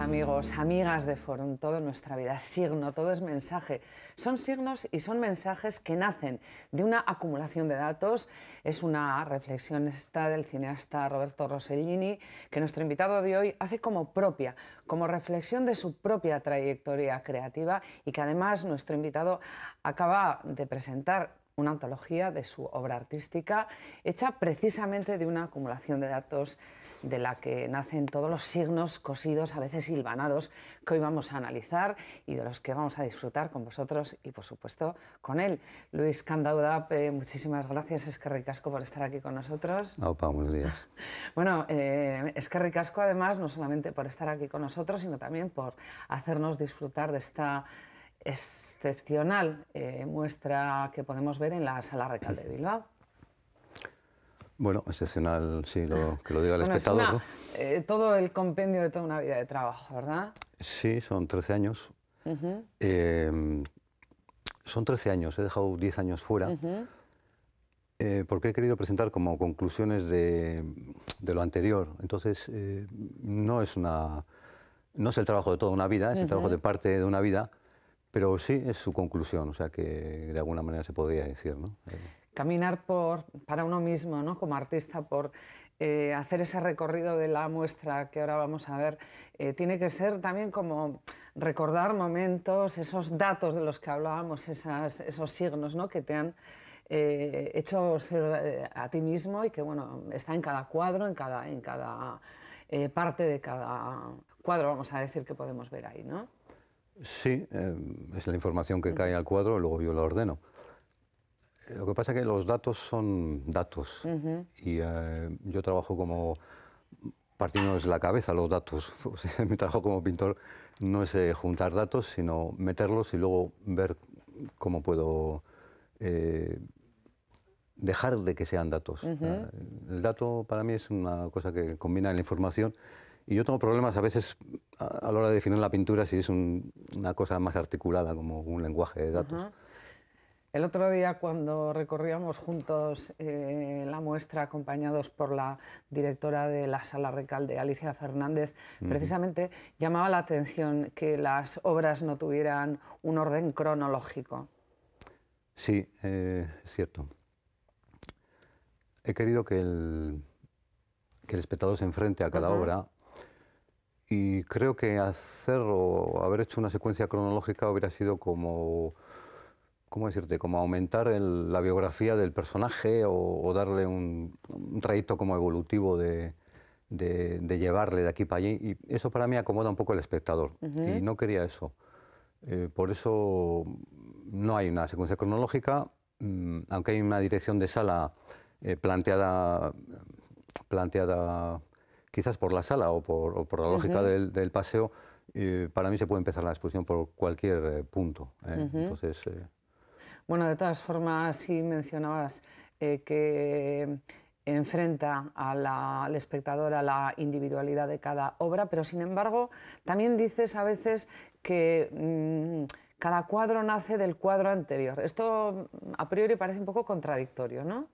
amigos, amigas de Forum, todo en nuestra vida signo, todo es mensaje. Son signos y son mensajes que nacen de una acumulación de datos. Es una reflexión esta del cineasta Roberto Rossellini que nuestro invitado de hoy hace como propia, como reflexión de su propia trayectoria creativa y que además nuestro invitado acaba de presentar una antología de su obra artística, hecha precisamente de una acumulación de datos de la que nacen todos los signos cosidos, a veces hilvanados, que hoy vamos a analizar y de los que vamos a disfrutar con vosotros y, por supuesto, con él. Luis Candaudap, eh, muchísimas gracias, es por estar aquí con nosotros. Opa, buenos días. bueno, eh, es además, no solamente por estar aquí con nosotros, sino también por hacernos disfrutar de esta excepcional eh, muestra que podemos ver en la Sala Recal de Bilbao. Bueno, excepcional, sí, lo, que lo diga el espectador. Eh, todo el compendio de toda una vida de trabajo, ¿verdad? Sí, son 13 años. Em, son 13 años, he dejado 10 años fuera. Eh, porque he querido presentar como conclusiones de, lo anterior. Entonces, no, es una, no es el trabajo de toda una vida, es el trabajo de parte de una vida, pero sí, es su conclusión, o sea que de alguna manera se podría decir. ¿no? Eh. Caminar por, para uno mismo, ¿no? como artista, por eh, hacer ese recorrido de la muestra que ahora vamos a ver, eh, tiene que ser también como recordar momentos, esos datos de los que hablábamos, esos signos ¿no? que te han hecho ser a ti mismo y que bueno, está en cada cuadro, en cada, en cada parte de cada cuadro, vamos a decir, que podemos ver ahí. ¿no? Sí, em, es la información que cae al cuadro, luego yo la ordeno. Eh, lo que pasa es que los datos son datos y eh, yo trabajo como partiendo desde la cabeza los datos. mi trabajo como pintor no es eh, juntar datos, sino meterlos y luego ver cómo puedo dejar de que sean datos. el dato para mí es una cosa que combina la información y yo tengo problemas a veces a, la hora de definir la pintura si es una cosa más articulada como un lenguaje de datos. El otro día cuando recorríamos juntos eh, la muestra acompañados por la directora de la sala recalde, Alicia Fernández, precisamente llamaba la atención que las obras no tuvieran un orden cronológico. Sí, eh, es cierto. He querido que el, que el espectador se enfrente a cada obra y creo que hacer o haber hecho una secuencia cronológica hubiera sido como, ¿cómo decirte?, como aumentar la biografía del personaje o, darle un, trayecto como evolutivo de, llevarle de aquí para allí. Y eso para mí acomoda un poco el espectador y no quería eso. Eh, por eso no hay una secuencia cronológica, mm, aunque hay una dirección de sala eh, planteada, planteada quizás por la sala o por, la lógica del, paseo, eh, para mí se puede empezar la exposición por cualquier eh, punto. ¿eh? Entonces. Bueno, de todas formas, sí mencionabas que enfrenta al espectador a la individualidad de cada obra, pero sin embargo también dices a veces que mm, cada cuadro nace del cuadro anterior. Esto a priori parece un poco contradictorio, ¿no?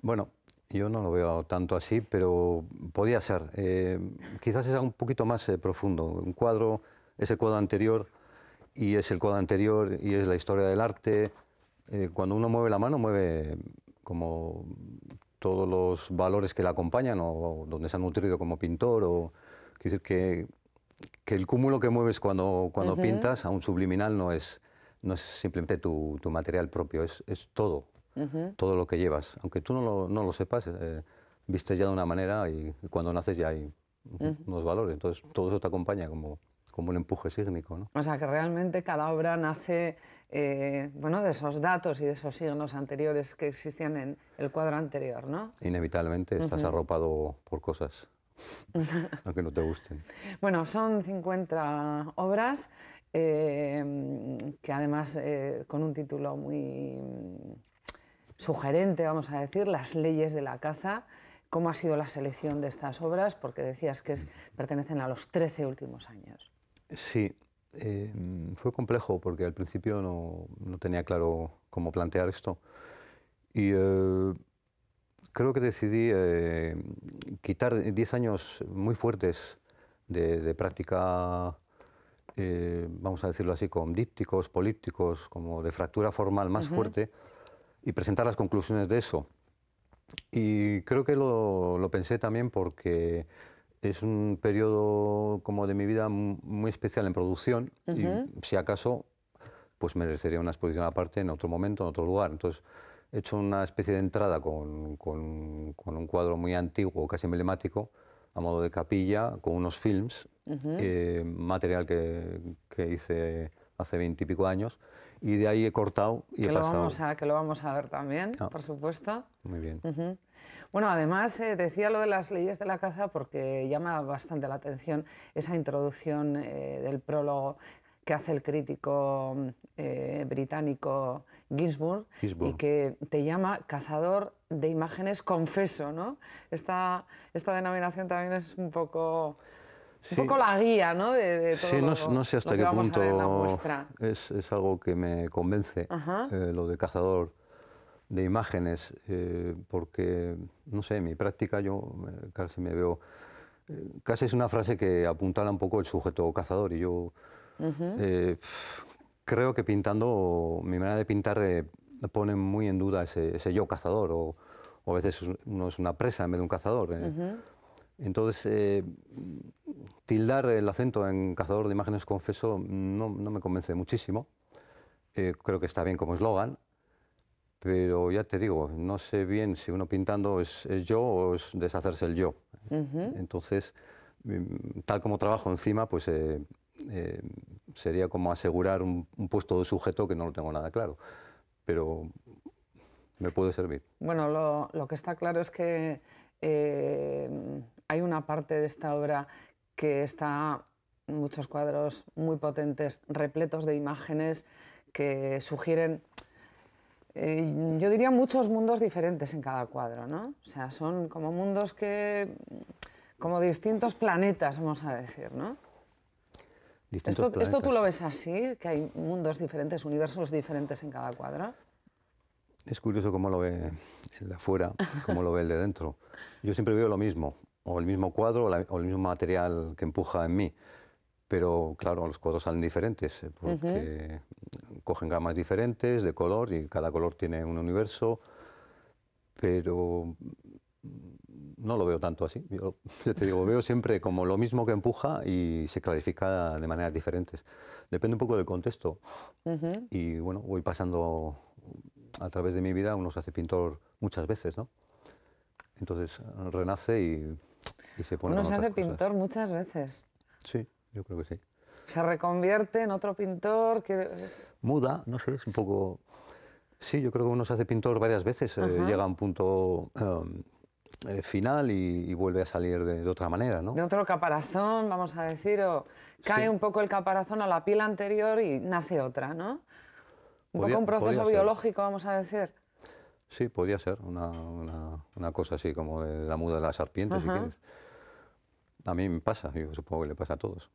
Bueno, yo no lo veo tanto así, pero podía ser. Eh, quizás es un poquito más eh, profundo. Un cuadro es el cuadro anterior y es el cuadro anterior y es la historia del arte. Eh, cuando uno mueve la mano, mueve como todos los valores que la acompañan o, donde se ha nutrido como pintor. O, decir que, el cúmulo que mueves cuando, cuando pintas, a un subliminal, no es, no es simplemente tu, material propio, es todo todo lo que llevas. Aunque tú no lo, sepas, eh, vistes ya de una manera y cuando naces ya hay unos valores. Entonces todo eso te acompaña como, como un empuje sísmico. ¿no? O sea que realmente cada obra nace eh, bueno, de esos datos y de esos signos anteriores que existían en el cuadro anterior, ¿no? Inevitablemente estás arropado por cosas, aunque no te gusten. Bueno, son 50 obras eh, que además con un título muy sugerente, vamos a decir, las leyes de la caza. ¿Cómo ha sido la selección de estas obras? Porque decías que pertenecen a los 13 últimos años. Sí, em, fue complejo porque al principio no, tenía claro cómo plantear esto. Y eh, creo que decidí eh, quitar 10 años muy fuertes de, práctica, eh, vamos a decirlo así, con dípticos, políticos... como de fractura formal más fuerte y presentar las conclusiones de eso. Y creo que lo, pensé también porque es un periodo como de mi vida muy especial en producción y si acaso pues merecería una exposición aparte en otro momento, en otro lugar. Entonces he hecho una especie de entrada con, con, un cuadro muy antiguo, casi emblemático, a modo de capilla, con unos films, eh, material que, que hice hace veintipico años, y de ahí he cortado y que he lo pasado. Vamos a, que lo vamos a ver también, ah. por supuesto. Muy bien. Bueno, además eh, decía lo de las leyes de la caza porque llama bastante la atención esa introducción eh, del prólogo que hace el crítico eh, británico Ginsburg, y que te llama cazador de imágenes confeso, ¿no? Esta, esta denominación también es un poco... Un poco la guía, ¿no? De, todo sí, no, sé hasta qué punto es, es, algo que me convence eh, lo de cazador de imágenes, eh, porque, no sé, en mi práctica yo eh, casi me veo... casi es una frase que apuntala un poco el sujeto cazador y yo creo que pintando, mi manera de pintar pone muy en duda ese, yo cazador o, a veces uno es una presa en vez de un cazador. Entonces, eh, tildar el acento en Cazador de Imágenes, confeso, no, no me convence muchísimo. Eh, creo que está bien como eslogan, pero ya te digo, no sé bien si uno pintando es, yo o es deshacerse el yo. Entonces, mm, tal como trabajo encima, pues eh, sería como asegurar un, puesto de sujeto que no lo tengo nada claro, pero me puede servir. Bueno, lo, lo que está claro es que hay una parte de esta obra que está muchos cuadros muy potentes, repletos de imágenes que sugieren, eh, yo diría, muchos mundos diferentes en cada cuadro, ¿no? O sea, son como mundos que, como distintos planetas, vamos a decir, ¿no? Esto, esto, tú lo ves así, que hay mundos diferentes, universos diferentes en cada cuadro? Es curioso cómo lo ve el de afuera, cómo lo ve el de dentro. Yo siempre veo lo mismo, o el mismo cuadro o, el mismo material que empuja en mí. Pero claro, los cuadros salen diferentes, eh, porque cogen gamas diferentes de color y cada color tiene un universo, pero no lo veo tanto así. Yo, te digo, veo siempre como lo mismo que empuja y se clarifica de maneras diferentes. Depende un poco del contexto. Y bueno, voy pasando a través de mi vida, uno se hace pintor muchas veces, ¿no? Entonces renace y se Uno se hace pintor muchas veces. Sí, yo creo que sí. Se reconvierte en otro pintor que... Muda, no sé, es un poco... Sí, yo creo que uno se hace pintor varias veces, eh, llega a un punto eh, eh, final y, vuelve a salir de, otra manera, ¿no? De otro caparazón, vamos a decir, o cae un poco el caparazón a la piel anterior y nace otra, ¿no? Un poco un proceso biológico, vamos a decir. Sí, podría ser, una, una, cosa así como de la muda de las serpientes si quieres. A mí me pasa, yo supongo que le pasa a todos,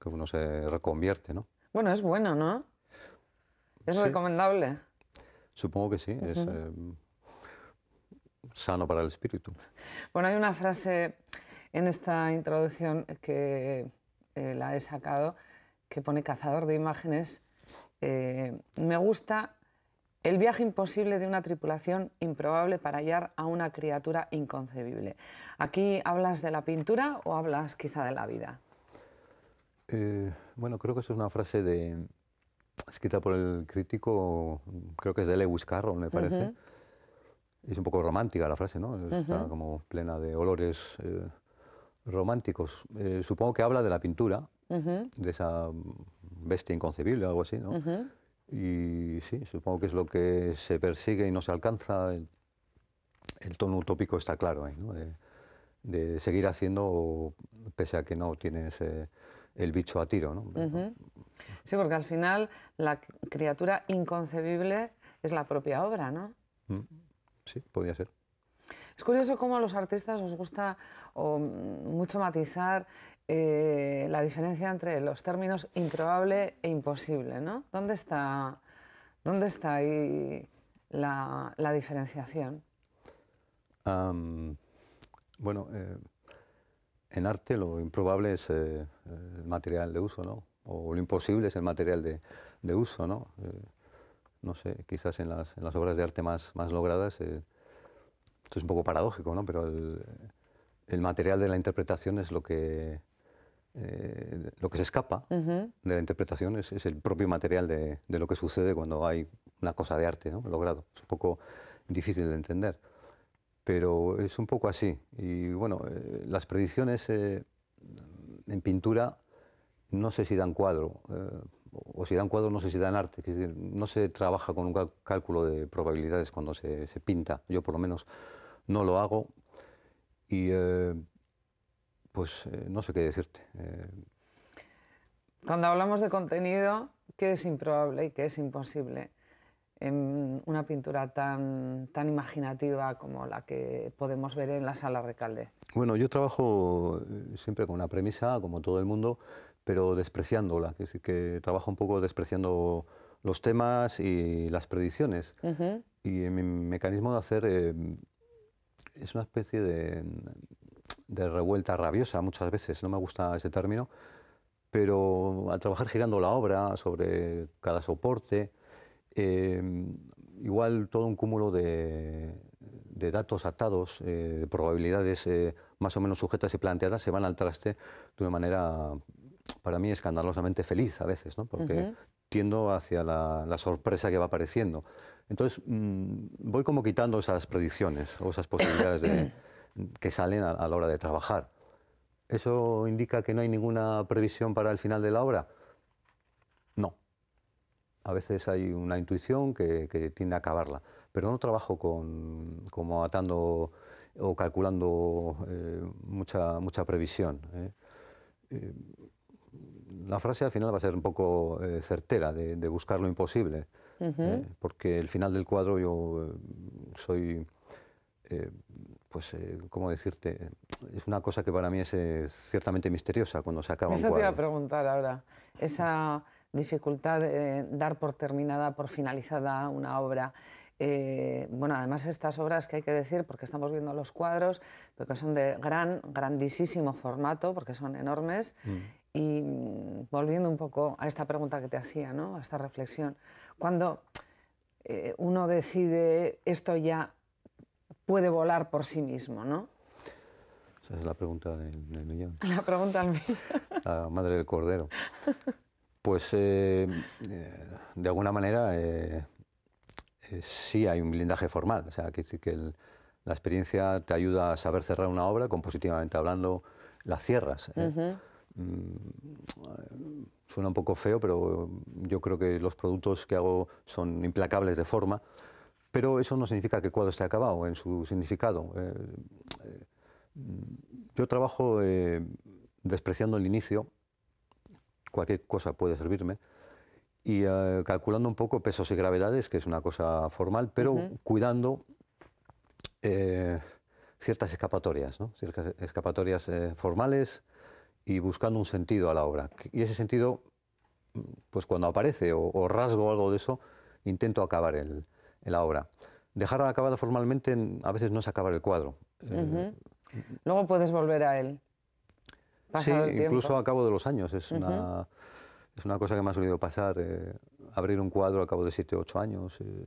que uno se reconvierte, ¿no? Bueno, es bueno, ¿no? ¿Es recomendable? Supongo que sí, es eh, sano para el espíritu. Bueno, hay una frase en esta introducción que eh, la he sacado que pone cazador de imágenes. Eh, me gusta el viaje imposible de una tripulación improbable para hallar a una criatura inconcebible. ¿Aquí hablas de la pintura o hablas quizá de la vida? Eh, bueno, creo que es una frase escrita por el crítico, creo que es de Lewis Carroll, me parece. Es un poco romántica la frase, ¿no? Está como plena de olores eh, románticos. Eh, supongo que habla de la pintura, de esa bestia inconcebible o algo así, ¿no? Y sí, supongo que es lo que se persigue y no se alcanza. El, tono utópico está claro ahí, ¿no? de, seguir haciendo pese a que no tienes el bicho a tiro. ¿no? Sí, porque al final la criatura inconcebible es la propia obra, ¿no? Mm, sí, podría ser. Es curioso cómo a los artistas os gusta mm, mucho matizar eh, la diferencia entre los términos improbable e imposible, ¿no? ¿Dónde está, dónde está ahí la, diferenciación? bueno, eh, en arte lo improbable es eh, el material de uso, ¿no? O lo imposible es el material de, de uso, ¿no? no sé, quizás en las, obras de arte más, más logradas, esto es un poco paradójico, ¿no? Pero el material de la interpretación es lo que eh, lo que se escapa de la interpretación es, el propio material de, lo que sucede cuando hay una cosa de arte logrado. Es un poco difícil de entender, pero es un poco así. Y bueno, eh, las predicciones eh, en pintura no sé si dan cuadro, o si dan cuadro no sé si dan arte. no se trabaja con un cálculo de probabilidades cuando se, se pinta. Yo por lo menos no lo hago. Y pues eh, no sé qué decirte. Eh. Cuando hablamos de contenido, ¿qué es improbable y qué es imposible en una pintura tan, tan imaginativa como la que podemos ver en la sala Recalde? Bueno, yo trabajo eh, siempre con una premisa, como todo el mundo, pero despreciándola, que, que trabajo un poco despreciando los temas y las predicciones. Y mi mecanismo de hacer es una especie de de revuelta rabiosa muchas veces, no me gusta ese término, pero al trabajar girando la obra sobre cada soporte, em, igual todo un cúmulo de, datos atados, eh, de probabilidades eh, más o menos sujetas y planteadas, se van al traste de una manera, para mí, escandalosamente feliz a veces, ¿no? porque tiendo hacia la, sorpresa que va apareciendo. Entonces, mm, voy como quitando esas predicciones o esas posibilidades de... que salen a, la hora de trabajar. ¿Eso indica que no hay ninguna previsión para el final de la obra? No. A veces hay una intuición que, tiende a acabarla, pero no trabajo como atando o calculando eh, mucha, mucha previsión. ¿eh? Eh, la frase al final va a ser un poco certera, de, buscar lo imposible, porque el final del cuadro yo soy pues, eh, ¿cómo decirte? Es una cosa que para mí es eh, ciertamente misteriosa cuando se acaba un cuadro. te iba a preguntar ahora, esa dificultad de dar por terminada, por finalizada una obra. Eh, bueno, además estas obras que hay que decir, porque estamos viendo los cuadros, porque son de gran, grandísimo formato, porque son enormes. Mm. Y mm, volviendo un poco a esta pregunta que te hacía, ¿no? a esta reflexión, cuando uno decide esto ya puede volar por sí mismo, ¿no? Esa es la pregunta del, millón. La pregunta del millón. La madre del cordero. Pues eh, eh, de alguna manera eh, sí hay un blindaje formal, o sea, que, que la experiencia te ayuda a saber cerrar una obra, compositivamente hablando, la cierras. Mm, suena un poco feo, pero yo creo que los productos que hago son implacables de forma. Pero eso no significa que el cuadro esté acabado en su significado. Eh, eh, yo trabajo eh, despreciando el inicio, cualquier cosa puede servirme, y calculando un poco pesos y gravedades, que es una cosa formal, pero cuidando ciertas escapatorias, ciertas escapatorias formales y buscando un sentido a la obra. Y ese sentido, pues cuando aparece o, o rasgo algo de eso, intento acabar el, en la obra. Dejarla acabado formalmente a veces no se acaba el cuadro. Eh, Luego puedes volver a él. sí, incluso a cabo de los años. Es, una, es una cosa que me ha solido pasar. Eh, abrir un cuadro a cabo de siete, ocho años. Eh.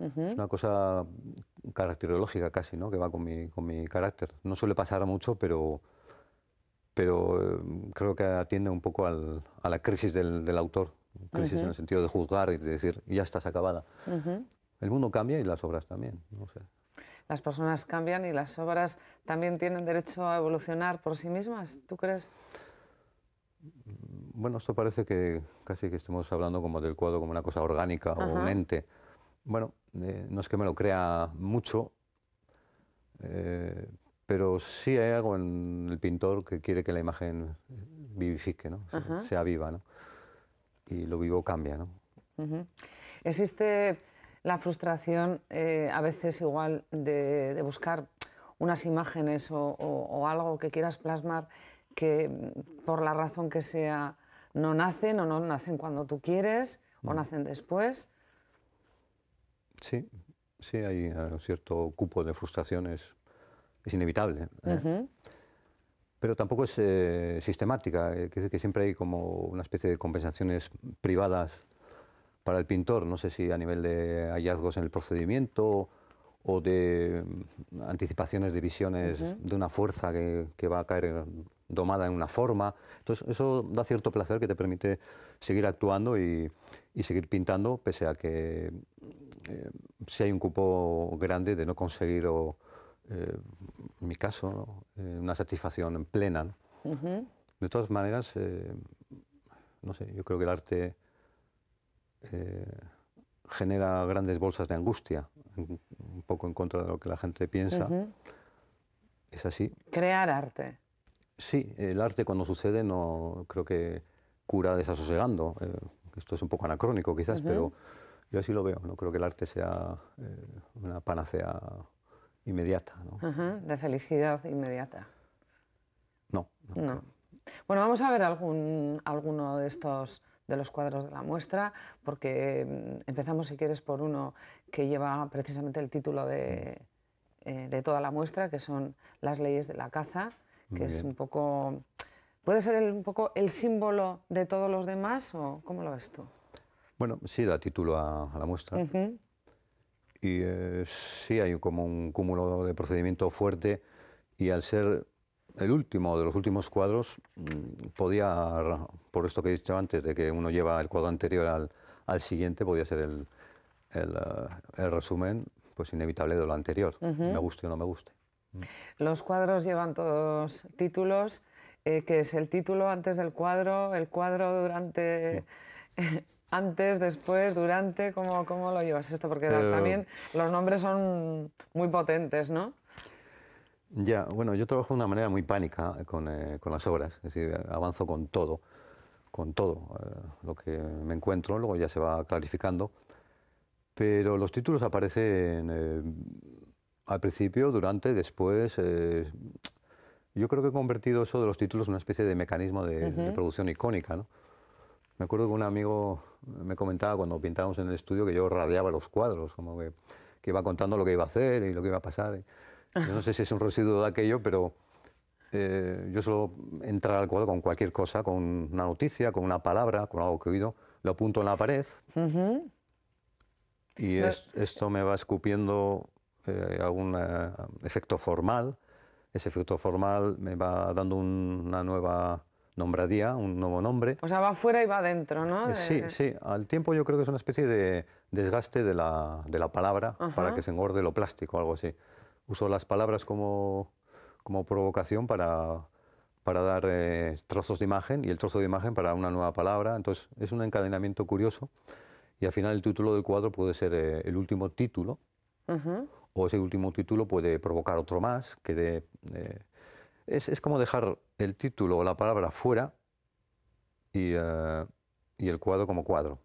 Es una cosa caracterológica casi, ¿no? que va con mi, con mi carácter. No suele pasar mucho, pero, pero creo que atiende un poco a la crisis del, del autor. Crisis en el sentido de juzgar y de decir, ya estás acabada. El mundo cambia y las obras también. Las personas cambian y las obras también tienen derecho a evolucionar por sí mismas, ¿tú crees? Mm, bueno, esto parece que casi que estemos hablando como del cuadro como una cosa orgánica o mente. Bueno, eh, no es que me lo crea mucho, eh, pero sí hay algo en el pintor que quiere que la imagen vivifique, ¿no? sea viva. ¿no? Y lo vivo cambia. ¿no? Existe la frustración eh, a veces igual de, buscar unas imágenes o, algo que quieras plasmar que mm, por la razón que sea no nacen o no nacen cuando tú quieres o mm. nacen después. Sí, sí, hay un cierto cupo de frustraciones, es inevitable. ¿eh? Pero tampoco es eh, sistemática, que, que siempre hay como una especie de compensaciones privadas para el pintor, no sé si a nivel de hallazgos en el procedimiento o de mm, anticipaciones de visiones de una fuerza que, va a caer domada en una forma. Entonces, eso da cierto placer que te permite seguir actuando y, seguir pintando, pese a que eh, si hay un cupo grande de no conseguir, eh, en mi caso, eh, una satisfacción plena. De todas maneras, no sé, yo creo que el arte eh, genera grandes bolsas de angustia, un poco en contra de lo que la gente piensa. Es así. Crear arte. Sí, el arte cuando sucede no creo que cura desasosegando. Eh, esto es un poco anacrónico quizás, pero yo así lo veo. No creo que el arte sea eh, una panacea inmediata. De felicidad inmediata. No. no. Bueno, vamos a ver algún, alguno de estos de los cuadros de la muestra, porque mm, empezamos, si quieres, por uno que lleva precisamente el título de, eh, toda la muestra, que son las leyes de la caza, que es un poco... ¿Puede ser un poco el símbolo de todos los demás o cómo lo ves tú? Bueno, sí, da título a, la muestra. Y eh, sí, hay como un cúmulo de procedimiento fuerte y al ser el último de los últimos cuadros mm, podía, por esto que he dicho antes, de que uno lleva el cuadro anterior al, siguiente, podía ser el, eh, el, resumen pues inevitable de lo anterior, me guste o no me guste. Los cuadros llevan todos títulos, eh, que es el título antes del cuadro, el cuadro durante... antes, después, durante, ¿cómo, ¿cómo, lo llevas esto? Porque eh, también los nombres son muy potentes, ¿no? Ya, bueno, yo trabajo de una manera muy pánica eh, con, eh, con las obras, es decir, avanzo con todo, con todo eh, lo que me encuentro, luego ya se va clarificando, pero los títulos aparecen al principio, durante, después. yo creo que he convertido eso de los títulos en una especie de mecanismo de, producción icónica, ¿no? Me acuerdo que un amigo me comentaba cuando pintábamos en el estudio que yo radiaba los cuadros, como que, que iba contando lo que iba a hacer y lo que iba a pasar no sé si es un residuo de aquello, pero eh, yo suelo entrar al cuadro con cualquier cosa, con una noticia, con una palabra, con algo que he oído, lo apunto en la pared y esto me va escupiendo eh, algún eh, efecto formal. Ese efecto formal me va dando una nueva nombradía, un nuevo nombre. O sea, va afuera y va dentro ¿no? Sí, sí. Al tiempo yo creo que es una especie de desgaste de la, palabra para que se engorde lo plástico, o algo así uso las palabras como, provocación para, dar eh, trozos de imagen y el trozo de imagen para una nueva palabra. Entonces es un encadenamiento curioso y al final el título del cuadro puede ser eh, el último título o ese último título puede provocar otro más que eh, es, como dejar el título o la palabra fuera y, y el cuadro como cuadro.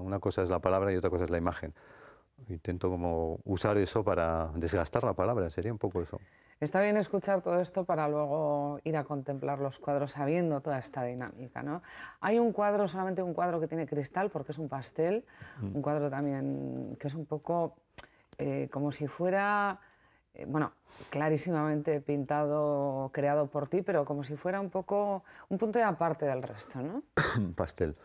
una cosa es la palabra y otra cosa es la imagen. Intento como usar eso para desgastar la palabra, sería un poco eso. Está bien escuchar todo esto para luego ir a contemplar los cuadros sabiendo toda esta dinámica. Hay un cuadro, solamente un cuadro que tiene cristal porque es un pastel, un cuadro también que es un poco eh, como si fuera, eh, bueno, clarísimamente pintado, creado por ti, pero como si fuera un poco un punto de aparte del resto. ¿no? pastel.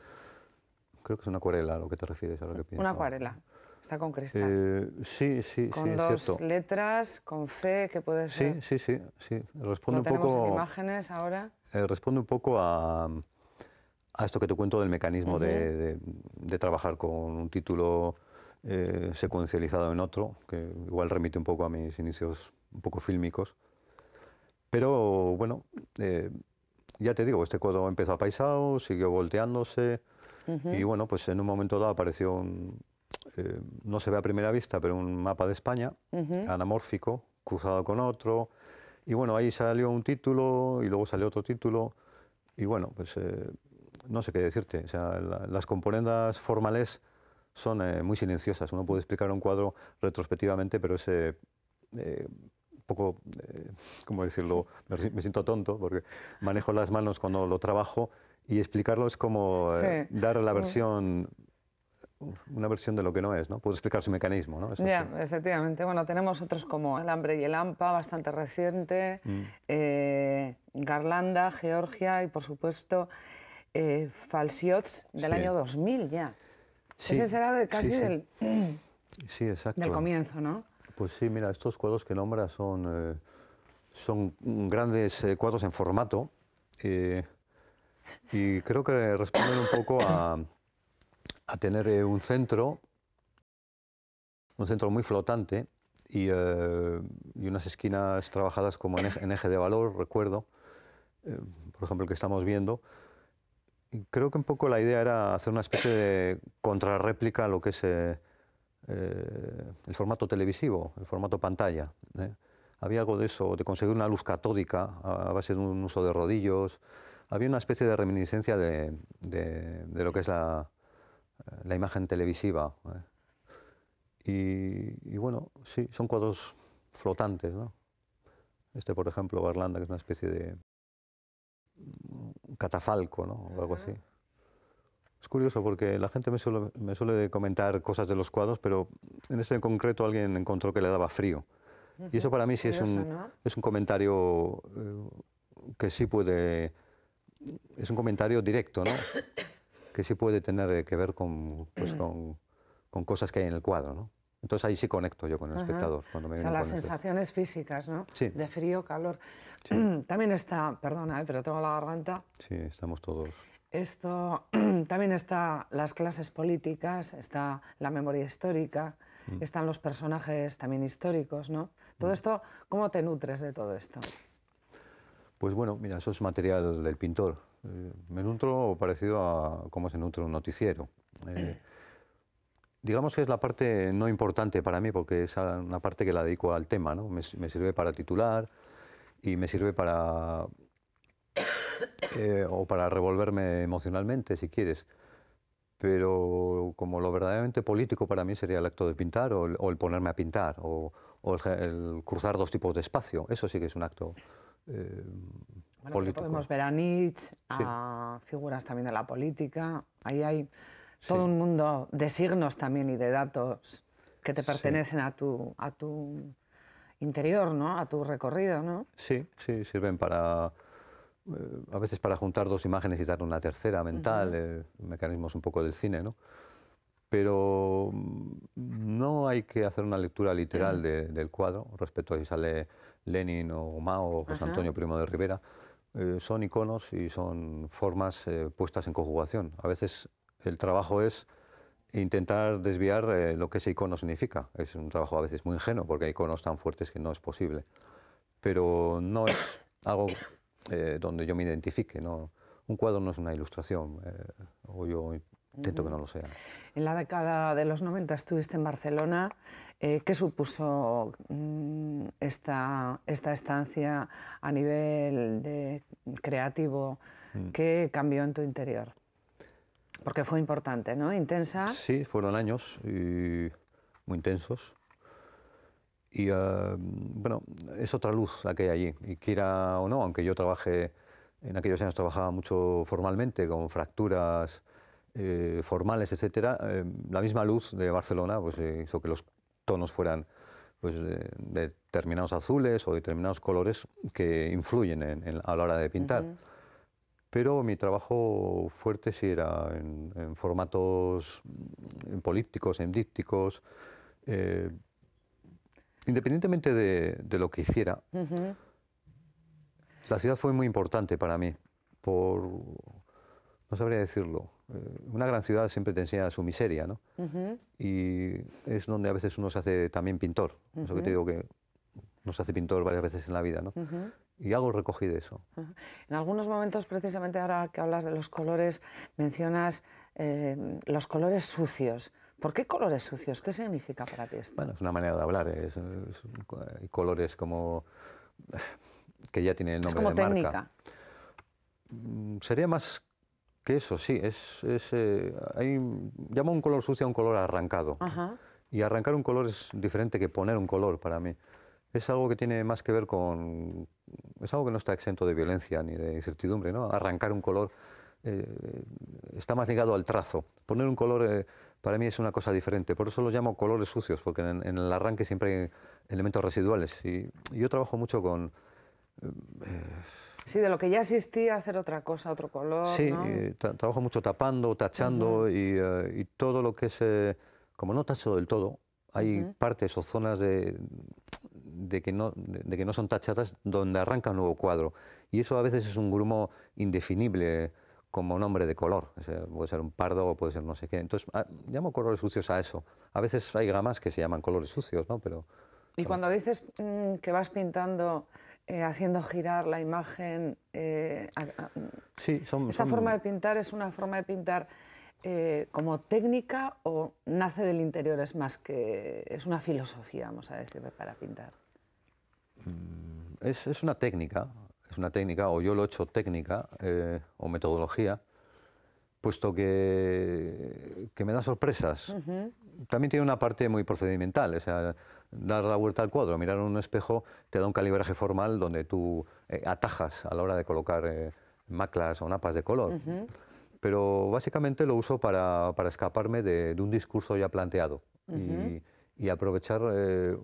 Creo que es una acuarela a lo que te refieres, a lo que Una acuarela. Está con cresta. Eh, sí, sí, con sí. Con dos letras, con fe, que puede ser. Sí, sí, sí. sí. Responde un poco. imágenes ahora? Eh, responde un poco a, a, esto que te cuento del mecanismo de, trabajar con un título eh, secuencializado en otro, que igual remite un poco a mis inicios un poco fílmicos. Pero bueno, ya te digo, este cuadro empezó paisado siguió volteándose. Y bueno, pues en un momento dado apareció un, eh, no se ve a primera vista, pero un mapa de España, anamórfico, cruzado con otro. Y bueno, ahí salió un título y luego salió otro título. Y bueno, pues eh, no sé qué decirte. O sea, las componendas formales son eh, muy silenciosas. Uno puede explicar un cuadro retrospectivamente, pero ese poco, ¿cómo decirlo? Me siento tonto porque manejo las manos cuando lo trabajo y explicarlo es como dar la versión una versión de lo que no es, ¿no? Puedo explicar su mecanismo, ¿no? ya, efectivamente. Bueno, tenemos otros como el hambre y el hampa, bastante reciente, mm. eh, Garlanda, Georgia y, por supuesto, eh, Falsiots del año 2000 ya. Ese será casi Del, exacto. del comienzo, ¿no? Pues sí, mira, estos cuadros que nombra son, eh, son grandes eh, cuadros en formato y creo que responden un poco a a tener eh, un centro, un centro muy flotante y, eh, unas esquinas trabajadas como en eje, de valor, recuerdo, eh, por ejemplo, el que estamos viendo. creo que un poco la idea era hacer una especie de contrarréplica a lo que es el formato televisivo, el formato pantalla. Había algo de eso, de conseguir una luz catódica a, base de un uso de rodillos. Había una especie de reminiscencia de, de lo que es la, la imagen televisiva. ¿eh? Y, bueno, sí, son cuadros flotantes. ¿no? Este, por ejemplo, Garlanda, que es una especie de catafalco ¿no? o algo así. Es curioso porque la gente me suele, me suele, comentar cosas de los cuadros, pero en este en concreto alguien encontró que le daba frío. Y eso para mí sí es un, es un comentario eh, que sí puede... Es un comentario directo, ¿no? que sí puede tener eh, que ver pues, con, con, cosas que hay en el cuadro, ¿no? Entonces ahí sí conecto yo con el espectador. Cuando o sea, las sensaciones físicas, ¿no? Sí. De frío, calor. También está, perdona, eh, pero tengo la garganta. Sí, estamos todos. Esto también está las clases políticas, está la memoria histórica, mm. están los personajes también históricos, ¿no? Todo mm. esto, ¿cómo te nutres de todo esto? Pues bueno, mira, eso es material del pintor. Eh, me nutro parecido a cómo se nutre un noticiero. Eh, digamos que es la parte no importante para mí, porque es una parte que la dedico al tema, ¿no? Me, sirve para titular y me sirve para... Eh, o para revolverme emocionalmente, si quieres. Pero como lo verdaderamente político para mí sería el acto de pintar o el, ponerme a pintar o, el, cruzar dos tipos de espacio. Eso sí que es un acto eh, Podemos ver a Nietzsche, a figuras también de la política. Ahí hay todo un mundo de signos también y de datos que te pertenecen a, tu, a tu interior, ¿no? A tu recorrido, ¿no? Sí, sí, sirven para eh, a veces para juntar dos imágenes y dar una tercera mental, eh, mecanismos un poco del cine, ¿no? Pero mm, no hay que hacer una lectura literal del cuadro respecto a si sale Lenin o Mao o José Antonio Primo de Rivera, eh, son iconos y son formas eh, puestas en conjugación. A veces el trabajo es intentar desviar eh, lo que ese icono significa. Es un trabajo a veces muy ingenuo porque hay iconos tan fuertes que no es posible. Pero no es algo donde yo me identifique. ¿no? Un cuadro no es una ilustración. o yo intento que no lo sea. En la década de los 90 estuviste en Barcelona. Eh, ¿Qué supuso mm, esta, esta estancia a nivel de creativo? Mm. ¿Qué cambió en tu interior? Porque fue importante, ¿no? Intensa. Sí, fueron años muy intensos. Y eh, bueno, es otra luz la que hay allí. Y quiera o no, aunque yo trabajé, en aquellos años trabajaba mucho formalmente, con fracturas, eh, formales, etcétera, eh, la misma luz de Barcelona pues, eh, hizo que los tonos fueran pues, determinados azules o determinados colores que influyen a la hora de pintar. Pero mi trabajo fuerte sí era en, formatos en mm, en dípticos. independientemente de, lo que hiciera, la ciudad fue muy importante para mí, por, no sabría decirlo, eh, una gran ciudad siempre te enseña su miseria, ¿no? Y es donde a veces uno se hace también pintor. Eso que te digo que nos hace pintor varias veces en la vida, ¿no? Y algo recogido de eso. En algunos momentos, precisamente ahora que hablas de los colores, mencionas eh, los colores sucios. ¿Por qué colores sucios? ¿Qué significa para ti esto? Bueno, es una manera de hablar. ¿eh? colores como que ya tienen el nombre de técnica. marca. Mm, sería más eso sí, es, es eh, un color sucio a un color arrancado. Y arrancar un color es diferente que poner un color para mí. Es algo que tiene más que ver con... Es algo que no está exento de violencia ni de incertidumbre, ¿no? Arrancar un color eh, está más ligado al trazo. Poner un color eh, para mí es una cosa diferente. Por eso lo llamo colores sucios, porque en, el arranque siempre hay elementos residuales. Y, yo trabajo mucho con... Sí, de lo que ya existía, hacer otra cosa, otro color. Sí, ¿no? trabajo mucho tapando, tachando eh, y, todo lo que es. Eh, como no tacho del todo, hay partes o zonas de, que no, de que no son tachadas donde arranca un nuevo cuadro. Y eso a veces es un grumo indefinible como nombre de color. puede ser un pardo puede ser no sé qué. Entonces, llamo ah, colores sucios a eso. A veces hay gamas que se llaman colores sucios, ¿no? Pero y cuando dices mm, que vas pintando, eh, haciendo girar la imagen, eh, sí, son, esta forma de pintar es una forma de pintar eh, como técnica o nace del interior, es más que es una filosofía, vamos a decir, para pintar. Mm, es, una técnica, es una técnica, o yo lo he hecho técnica o metodología, puesto que, que me da sorpresas. También tiene una parte muy procedimental, o sea, dar la vuelta al cuadro, mirar en un espejo, te da un calibraje formal donde tú eh, atajas a la hora de colocar eh, maclas o napas de color. Pero básicamente lo uso para, escaparme de, un discurso ya planteado y, aprovechar eh,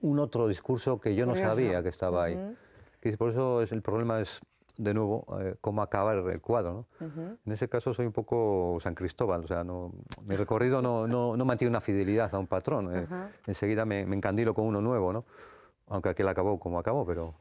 un otro discurso que yo no sabía que estaba ahí. por eso es, el problema es de nuevo eh, cómo acabar el cuadro. ¿no? En ese caso soy un poco San Cristóbal, o sea, no, mi recorrido no, no, no mantiene una fidelidad a un patrón, eh, enseguida me, me, encandilo con uno nuevo, ¿no? aunque aquel acabó como acabó, pero...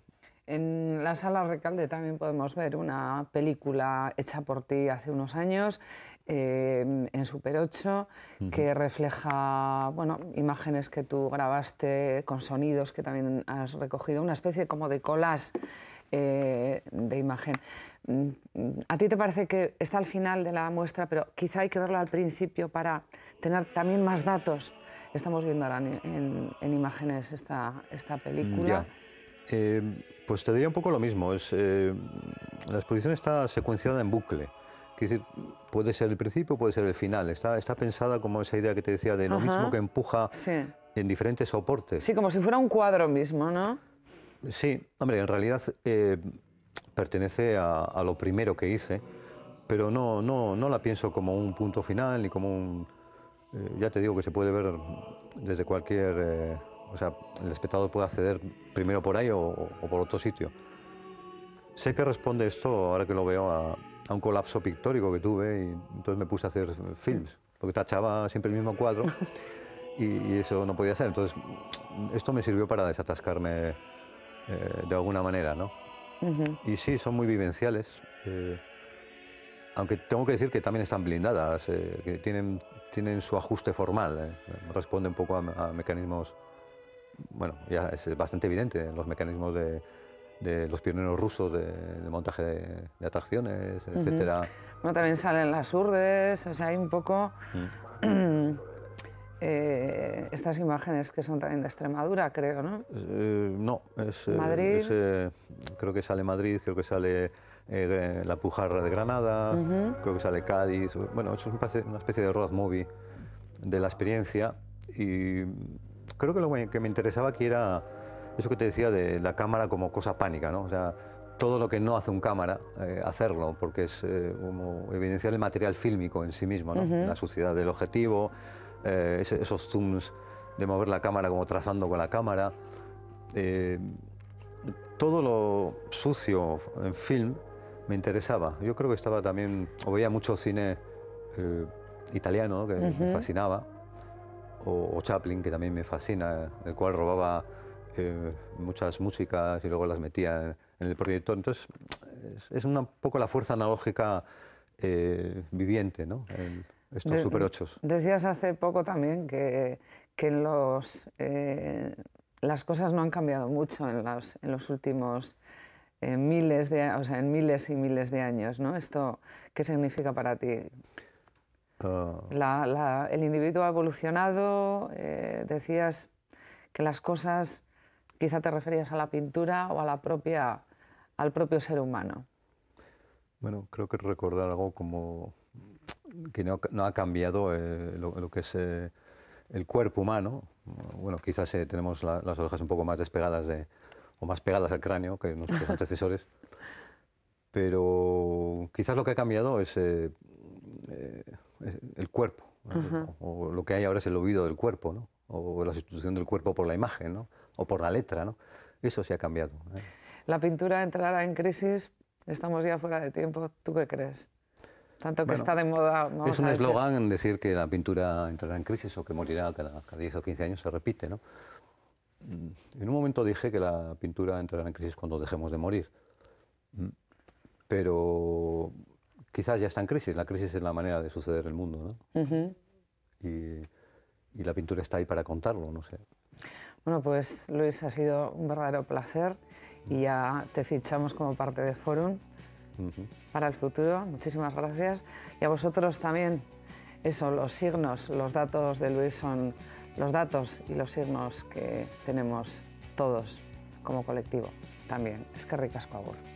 En la sala Recalde también podemos ver una película hecha por ti hace unos años, eh, en Super 8, que refleja bueno, imágenes que tú grabaste con sonidos que también has recogido, una especie como de colas eh, de imagen. Mm, ¿A ti te parece que está al final de la muestra, pero quizá hay que verlo al principio para tener también más datos? Estamos viendo ahora en, imágenes esta, mm, película. Eh, pues te diría un poco lo mismo. Es, eh, la exposición está secuenciada en bucle. Decir, puede ser el principio, puede ser el final. Está, está pensada como esa idea que te decía de lo mismo que empuja en diferentes soportes. Sí, como si fuera un cuadro mismo, ¿no? Sí, hombre, en realidad eh, pertenece a, lo primero que hice, pero no, no, no la pienso como un punto final ni como un... Eh, ya te digo que se puede ver desde cualquier... Eh, o sea, el espectador puede acceder primero por ahí o, por otro sitio. Sé que responde esto, ahora que lo veo, a, un colapso pictórico que tuve y entonces me puse a hacer films, porque tachaba siempre el mismo cuadro y, y eso no podía ser. Entonces, esto me sirvió para desatascarme eh, de alguna manera, ¿no? Y sí, son muy vivenciales. Eh, aunque tengo que decir que también están blindadas, eh, que tienen, tienen su ajuste formal, responde un poco a, mecanismos, bueno, ya es bastante evidente, los mecanismos de, los pioneros rusos de, montaje de, atracciones, etcétera. Bueno, también salen las urdes, o sea, hay un poco... Mm. estas imágenes que son también de Extremadura, creo, ¿no? Eh, no, es... Eh, Madrid. Eh, creo que sale Madrid, creo que sale... la Pujarra de Granada, creo que sale Cádiz. Bueno, es una especie de road movie de la experiencia y creo que lo que me interesaba aquí era eso que te decía de la cámara como cosa pánica, ¿no? O sea, todo lo que no hace un cámara, hacerlo, porque es como evidenciar el material fílmico en sí mismo, ¿no? La suciedad del objetivo, eh, esos zooms de mover la cámara como trazando con la cámara. Eh, todo lo sucio en film me interesaba. Yo creo que estaba también, o veía mucho cine eh, italiano que me fascinaba, o, Chaplin, que también me fascina, el cual robaba muchas músicas y luego las metía en, el proyector. Entonces, es, un poco la fuerza analógica viviente, ¿no? estos Super Decías hace poco también que, que los, eh, las cosas no han cambiado mucho en los, en los últimos eh, miles, de, o sea, en miles y miles de años. ¿no? Esto, ¿Qué significa para ti? Ah. el individuo ha evolucionado, eh, decías que las cosas, quizá te referías a la pintura o la propia, al propio ser humano. Bueno, creo que recordar algo como que no, ha cambiado eh, lo, que es eh, el cuerpo humano. Bueno, quizás eh, tenemos las orejas un poco más despegadas o más pegadas al cráneo que nuestros antecesores, pero quizás lo que ha cambiado es el cuerpo, o, lo que hay ahora es el oído del cuerpo, o la sustitución del cuerpo por la imagen, o por la letra. Eso sí ha cambiado. La pintura entrará en crisis, estamos ya fuera de tiempo. ¿Tú qué crees? Tanto que está de moda. es un eslogan decir que la pintura entrará en crisis o que morirá cada, 10 o 15 años, se repite, ¿no? Mm, en un momento dije que la pintura entrará en crisis cuando dejemos de morir. Mm, pero quizás ya está en crisis. La crisis es la manera de suceder el mundo, ¿no? y, y, la pintura está ahí para contarlo, no sé. Bueno, pues Luis, ha sido un verdadero placer y ya te fichamos como parte de Forum para el futuro. Muchísimas gracias. Y a vosotros también. Eso, los signos, los datos de Luis son los datos y los signos que tenemos todos como colectivo también. Es que ricasco,